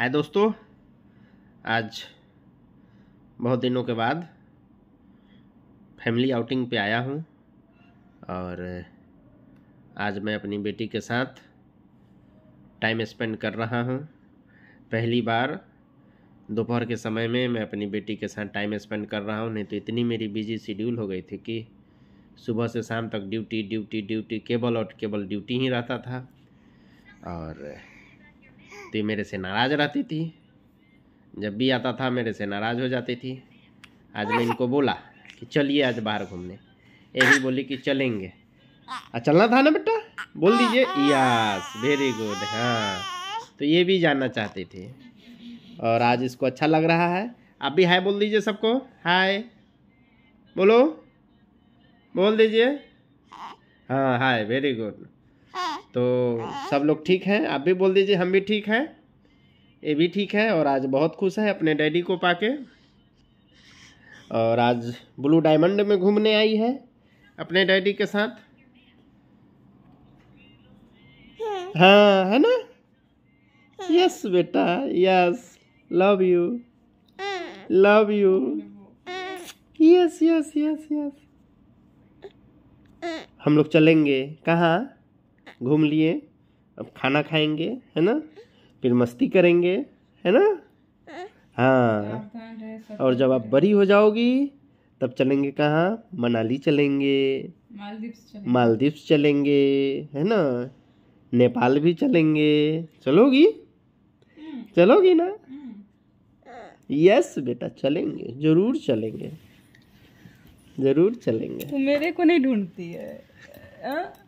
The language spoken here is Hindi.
हाय दोस्तों आज बहुत दिनों के बाद फैमिली आउटिंग पे आया हूँ और आज मैं अपनी बेटी के साथ टाइम स्पेंड कर रहा हूँ पहली बार दोपहर के समय में मैं अपनी बेटी के साथ टाइम स्पेंड कर रहा हूँ नहीं तो इतनी मेरी बिजी शेड्यूल हो गई थी कि सुबह से शाम तक ड्यूटी ड्यूटी ड्यूटी केबल और केबल ड्यूटी ही रहता था और तो ये मेरे से नाराज़ रहती थी जब भी आता था मेरे से नाराज़ हो जाती थी आज मैं इनको बोला कि चलिए आज बाहर घूमने ये भी बोली कि चलेंगे चलना था ना बेटा बोल दीजिए यस वेरी गुड हाँ तो ये भी जानना चाहते थे और आज इसको अच्छा लग रहा है आप भी हाय बोल दीजिए सबको हाय बोलो बोल दीजिए हाँ हाय वेरी गुड तो सब लोग ठीक हैं आप भी बोल दीजिए हम भी ठीक हैं ये भी ठीक है और आज बहुत खुश है अपने डैडी को पाके और आज ब्लू डायमंड में घूमने आई है अपने डैडी के साथ हाँ है ना यस बेटा yes love you love you yes yes yes yes हम लोग चलेंगे कहाँ घूम लिए अब खाना खाएंगे है ना फिर मस्ती करेंगे है ना हाँ और जब आप बड़ी हो जाओगी तब चलेंगे कहाँ मनाली चलेंगे मालदीव चलेंगे है ना नेपाल भी चलेंगे चलोगी हम्म। चलोगी ना हम्म। यस बेटा चलेंगे जरूर चलेंगे जरूर चलेंगे तो मेरे को नहीं ढूंढती है आ? हाँ?